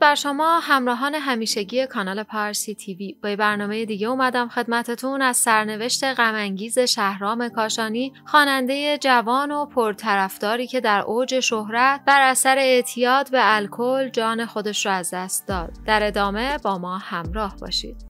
بر شما همراهان همیشگی کانال پارسی تیوی با برنامه دیگه اومدم خدمتتون از سرنوشت غمانگیز شهرام کاشانی خواننده جوان و پرطرفداری که در اوج شهرت بر اثر اعتیاد به الکل جان خودش را از دست داد در ادامه با ما همراه باشید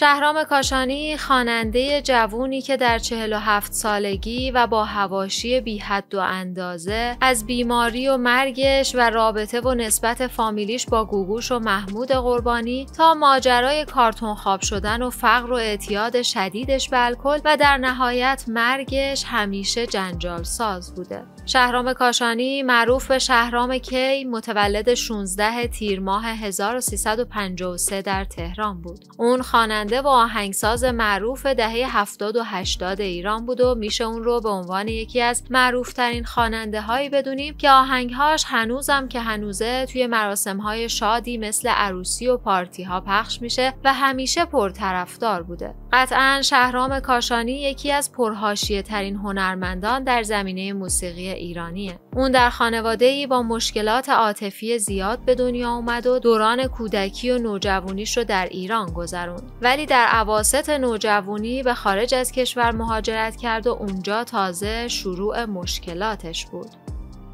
شهرام کاشانی خواننده جوونی که در 47 سالگی و با هواشی بی حد و اندازه از بیماری و مرگش و رابطه و نسبت فامیلیش با گوگوش و محمود قربانی تا ماجرای کارتون خواب شدن و فقر و اعتیاد شدیدش به الکل و در نهایت مرگش همیشه جنجال ساز بوده. شهرام کاشانی معروف به شهرام کی متولد 16 تیر ماه 1353 در تهران بود. اون خواننده خواننده و آهنگساز معروف دهه 70 و 80 ایران بود و میشه اون رو به عنوان یکی از معروفترین خواننده هایی بدونیم که آهنگهاش هنوزم که هنوزه توی مراسم های شادی مثل عروسی و پارتی ها پخش میشه و همیشه پرطرفدار بوده قطعا شهرام کاشانی یکی از پرهاشیه ترین هنرمندان در زمینه موسیقی ایرانیه اون در خانواده ای با مشکلات عاطفی زیاد به دنیا اومد و دوران کودکی و نوجوانیش رو در ایران گذروند ولی در عواست نوجوانی به خارج از کشور مهاجرت کرد و اونجا تازه شروع مشکلاتش بود.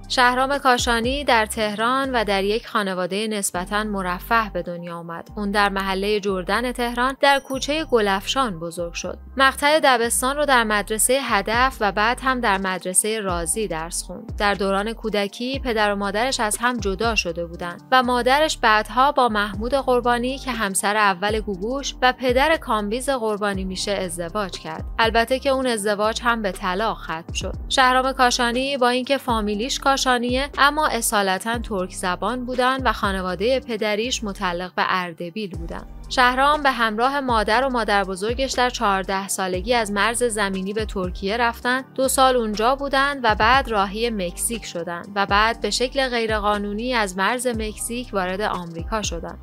شهرام کاشانی در تهران و در یک خانواده نسبتا مرفه به دنیا آمد. اون در محله جردن تهران در کوچه گلفشان بزرگ شد. مقطع دبستان رو در مدرسه هدف و بعد هم در مدرسه رازی درس خوند. در دوران کودکی پدر و مادرش از هم جدا شده بودند و مادرش بعدها با محمود قربانی که همسر اول گوگوش و پدر کامبیز قربانی میشه ازدواج کرد. البته که اون ازدواج هم به طلاق ختم شد. شهرام کاشانی با اینکه فامیلیش اما اصالتا ترک زبان بودند و خانواده پدریش متعلق به اردبیل بودند. شهرام به همراه مادر و مادر بزرگش در 14 سالگی از مرز زمینی به ترکیه رفتن دو سال اونجا بودند و بعد راهی مکزیک شدند و بعد به شکل غیرقانونی از مرز مکزیک وارد آمریکا شدند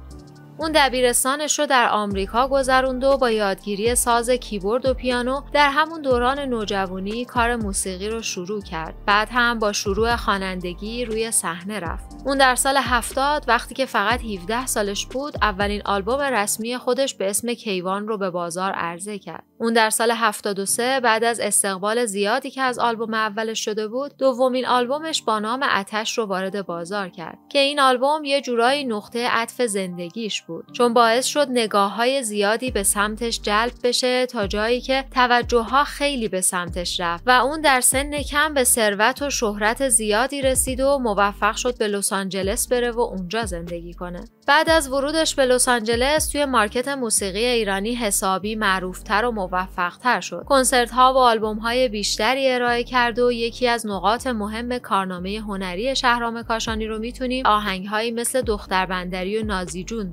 اون دبیرستانش رو در آمریکا گذروند و با یادگیری ساز کیبورد و پیانو در همون دوران نوجوانی کار موسیقی رو شروع کرد. بعد هم با شروع خوانندگی روی صحنه رفت. اون در سال 70 وقتی که فقط 17 سالش بود، اولین آلبوم رسمی خودش به اسم کیوان رو به بازار عرضه کرد. اون در سال 73 بعد از استقبال زیادی که از آلبوم اولش شده بود، دومین آلبومش با نام آتش رو وارد بازار کرد که این آلبوم یه جورایی نقطه عطف زندگیش بود. چون باعث شد نگاه های زیادی به سمتش جلب بشه تا جایی که توجه ها خیلی به سمتش رفت و اون در سن کم به ثروت و شهرت زیادی رسید و موفق شد به لس آنجلس بره و اونجا زندگی کنه بعد از ورودش به لس آنجلس توی مارکت موسیقی ایرانی حسابی معروفتر و موفقتر شد کنسرت ها و آلبوم های بیشتری ارائه کرد و یکی از نقاط مهم کارنامه هنری شهرام کاشانی رو میتونیم آهنگ مثل دختر بندری و نازی جون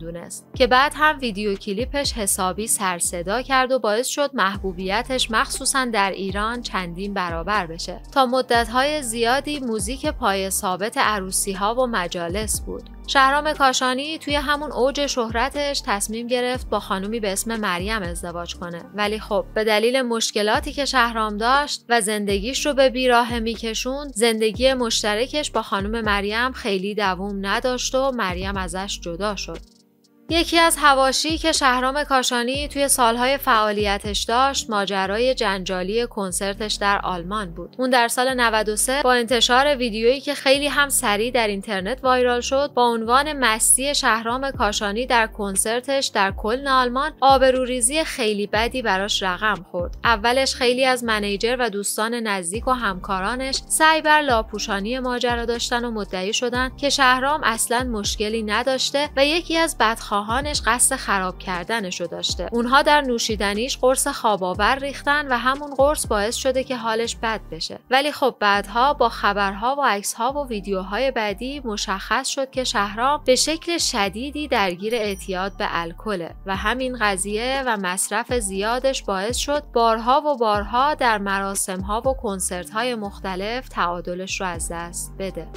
که بعد هم ویدیو کلیپش حسابی سرصدا کرد و باعث شد محبوبیتش مخصوصا در ایران چندین برابر بشه تا مدتهای زیادی موزیک پای ثابت عروسی ها و مجالس بود شهرام کاشانی توی همون اوج شهرتش تصمیم گرفت با خانومی به اسم مریم ازدواج کنه ولی خب به دلیل مشکلاتی که شهرام داشت و زندگیش رو به بیراه میکشوند زندگی مشترکش با خانم مریم خیلی دووم نداشت و مریم ازش جدا شد یکی از هواشی که شهرام کاشانی توی سالهای فعالیتش داشت ماجرای جنجالی کنسرتش در آلمان بود. اون در سال 93 با انتشار ویدیویی که خیلی هم سریع در اینترنت وایرال شد با عنوان مستی شهرام کاشانی در کنسرتش در کلن آلمان آبروریزی خیلی بدی براش رقم خورد. اولش خیلی از منیجر و دوستان نزدیک و همکارانش سعی بر لاپوشانی ماجرا داشتن و مدعی شدن که شهرام اصلا مشکلی نداشته و یکی از بدخواه خواهانش قصد خراب کردنشو داشته اونها در نوشیدنیش قرص آور ریختن و همون قرص باعث شده که حالش بد بشه ولی خب بعدها با خبرها و عکسها و ویدیوهای بعدی مشخص شد که شهرام به شکل شدیدی درگیر اعتیاد به الکله و همین قضیه و مصرف زیادش باعث شد بارها و بارها در مراسمها و کنسرتهای مختلف تعادلش رو از دست بده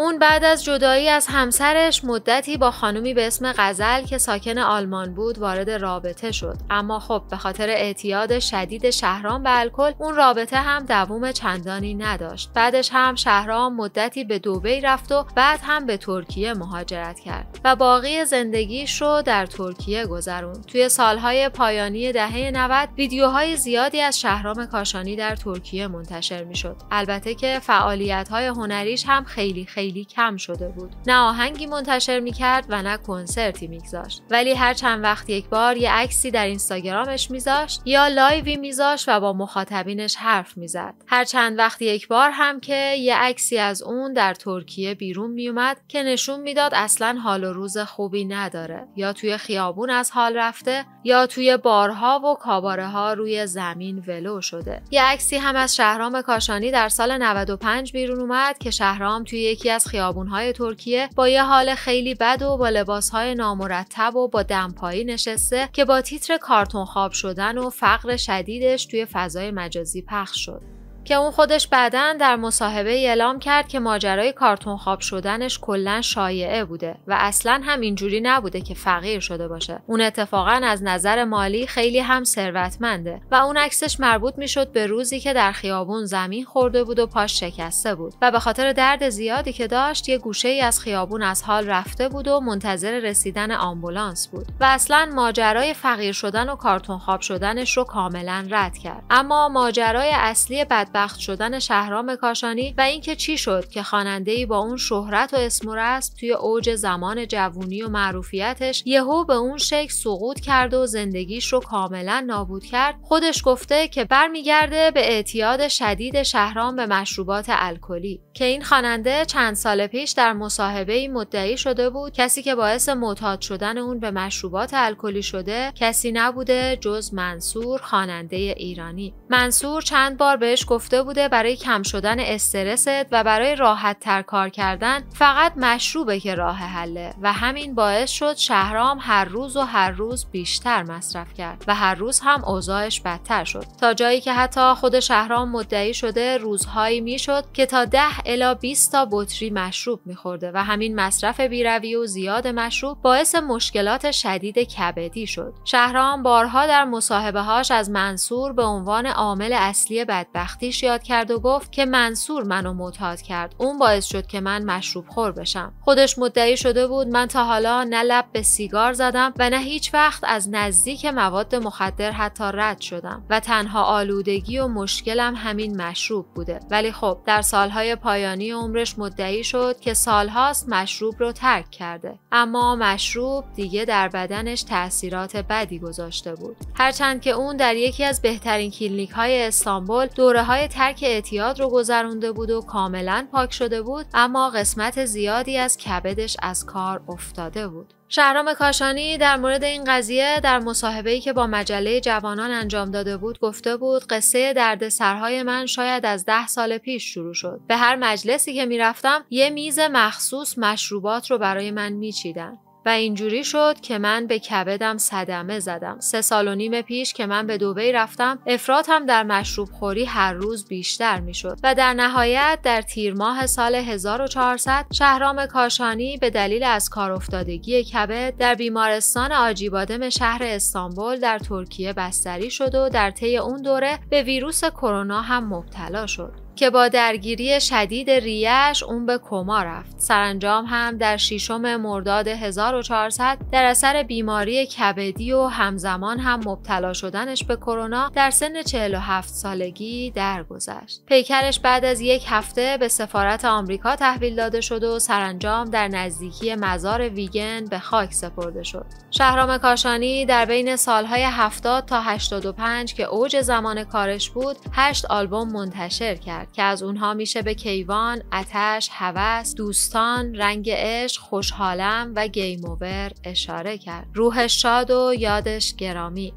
اون بعد از جدایی از همسرش مدتی با خانومی به اسم غزل که ساکن آلمان بود وارد رابطه شد اما خب به خاطر اعتیاد شدید شهرام به الکل اون رابطه هم دووم چندانی نداشت بعدش هم شهرام مدتی به دوبی رفت و بعد هم به ترکیه مهاجرت کرد و باقی زندگیش رو در ترکیه گذروند. توی سالهای پایانی دهه 90 ویدیوهای زیادی از شهرام کاشانی در ترکیه منتشر میشد البته که فعالیت‌های هنریش هم خیلی خیلی خیلی کم شده بود نه آهنگی منتشر میکرد و نه کنسرتی میگذاشت ولی هر چند وقت یک بار یه عکسی در اینستاگرامش میذاشت یا لایوی میذاشت و با مخاطبینش حرف میزد هر چند وقت یک بار هم که یه عکسی از اون در ترکیه بیرون میومد که نشون میداد اصلا حال و روز خوبی نداره یا توی خیابون از حال رفته یا توی بارها و کاباره ها روی زمین ولو شده یه عکسی هم از شهرام کاشانی در سال 95 بیرون اومد که شهرام توی یکی از خیابونهای ترکیه با یه حال خیلی بد و با لباسهای نامرتب و با دمپایی نشسته که با تیتر کارتون خواب شدن و فقر شدیدش توی فضای مجازی پخش شد. که اون خودش بعدا در مصاحبه اعلام کرد که ماجرای کارتون خواب شدنش کلا شایعه بوده و اصلا هم اینجوری نبوده که فقیر شده باشه اون اتفاقا از نظر مالی خیلی هم ثروتمنده و اون عکسش مربوط میشد به روزی که در خیابون زمین خورده بود و پاش شکسته بود و به خاطر درد زیادی که داشت یه گوشه ای از خیابون از حال رفته بود و منتظر رسیدن آمبولانس بود و اصلا ماجرای فقیر شدن و کارتون خواب شدنش رو کاملا رد کرد اما ماجرای اصلی بدبخت شدن شهرام کاشانی و اینکه چی شد که خواننده با اون شهرت و اسم و رسم توی اوج زمان جوونی و معروفیتش یهو به اون شکل سقوط کرد و زندگیش رو کاملا نابود کرد خودش گفته که برمیگرده به اعتیاد شدید شهرام به مشروبات الکلی که این خواننده چند سال پیش در مصاحبه مدعی شده بود کسی که باعث معتاد شدن اون به مشروبات الکلی شده کسی نبوده جز منصور خواننده ایرانی منصور چند بار بهش گفت گفته بوده برای کم شدن استرست و برای راحت تر کار کردن فقط مشروبه که راه حله و همین باعث شد شهرام هر روز و هر روز بیشتر مصرف کرد و هر روز هم اوضاعش بدتر شد تا جایی که حتی خود شهرام مدعی شده روزهایی میشد که تا 10 الا 20 تا بطری مشروب میخورده و همین مصرف بیروی و زیاد مشروب باعث مشکلات شدید کبدی شد شهرام بارها در مصاحبه هاش از منصور به عنوان عامل اصلی بدبختی پیش یاد کرد و گفت که منصور منو معتاد کرد اون باعث شد که من مشروب خور بشم خودش مدعی شده بود من تا حالا نه لب به سیگار زدم و نه هیچ وقت از نزدیک مواد مخدر حتی رد شدم و تنها آلودگی و مشکلم همین مشروب بوده ولی خب در سالهای پایانی عمرش مدعی شد که سالهاست مشروب رو ترک کرده اما مشروب دیگه در بدنش تاثیرات بدی گذاشته بود هرچند که اون در یکی از بهترین کلینیک های استانبول دوره های ترک اعتیاد رو گذرونده بود و کاملا پاک شده بود اما قسمت زیادی از کبدش از کار افتاده بود شهرام کاشانی در مورد این قضیه در مصاحبه‌ای که با مجله جوانان انجام داده بود گفته بود قصه درد سرهای من شاید از ده سال پیش شروع شد به هر مجلسی که میرفتم یه میز مخصوص مشروبات رو برای من میچیدن و اینجوری شد که من به کبدم صدمه زدم سه سال و نیم پیش که من به دوبی رفتم افراد هم در مشروب خوری هر روز بیشتر میشد و در نهایت در تیر ماه سال 1400 شهرام کاشانی به دلیل از کار افتادگی کبد در بیمارستان آجیبادم شهر استانبول در ترکیه بستری شد و در طی اون دوره به ویروس کرونا هم مبتلا شد که با درگیری شدید ریش اون به کما رفت. سرانجام هم در شیشم مرداد 1400 در اثر بیماری کبدی و همزمان هم مبتلا شدنش به کرونا در سن 47 سالگی درگذشت. پیکرش بعد از یک هفته به سفارت آمریکا تحویل داده شد و سرانجام در نزدیکی مزار ویگن به خاک سپرده شد. شهرام کاشانی در بین سالهای 70 تا 85 که اوج زمان کارش بود، 8 آلبوم منتشر کرد. که از اونها میشه به کیوان، اتش، هوس، دوستان، رنگ عشق، خوشحالم و گیموبر اشاره کرد. روحش شاد و یادش گرامی.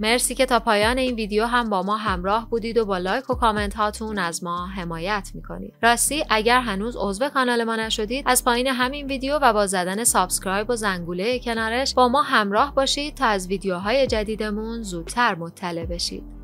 مرسی که تا پایان این ویدیو هم با ما همراه بودید و با لایک و کامنت هاتون از ما حمایت میکنید. راستی اگر هنوز عضو کانال ما نشدید از پایین همین ویدیو و با زدن سابسکرایب و زنگوله کنارش با ما همراه باشید تا از ویدیوهای جدیدمون زودتر مطلع بشید.